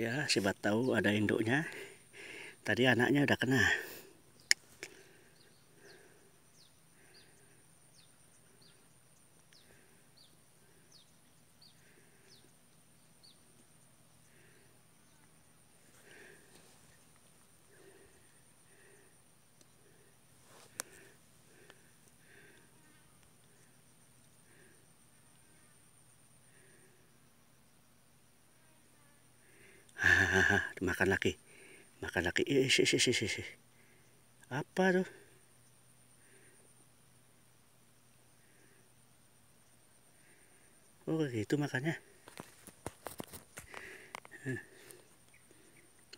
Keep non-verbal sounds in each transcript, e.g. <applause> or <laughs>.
ya siapa tahu ada induknya tadi anaknya udah kena <laughs> makan lagi makan lagi si, si, si, si. apa tuh oh gitu makannya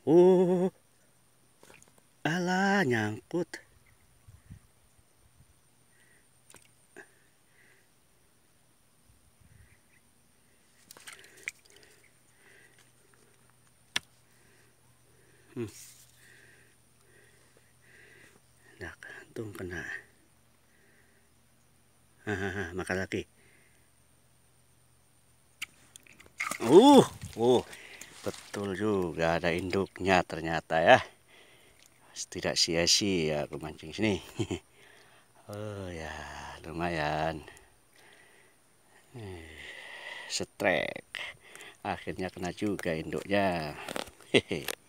oh ala nyangkut Hmm. Nakatong ka kena. Hahaha, lagi. makalaki. Oh, uh, uh, Betul juga ada induknya ternyata ya. Tidak sia-sia aku mancing sini. <laughs> oh ya, lumayan. Eh, setrek. Akhirnya kena juga induknya. Hehe.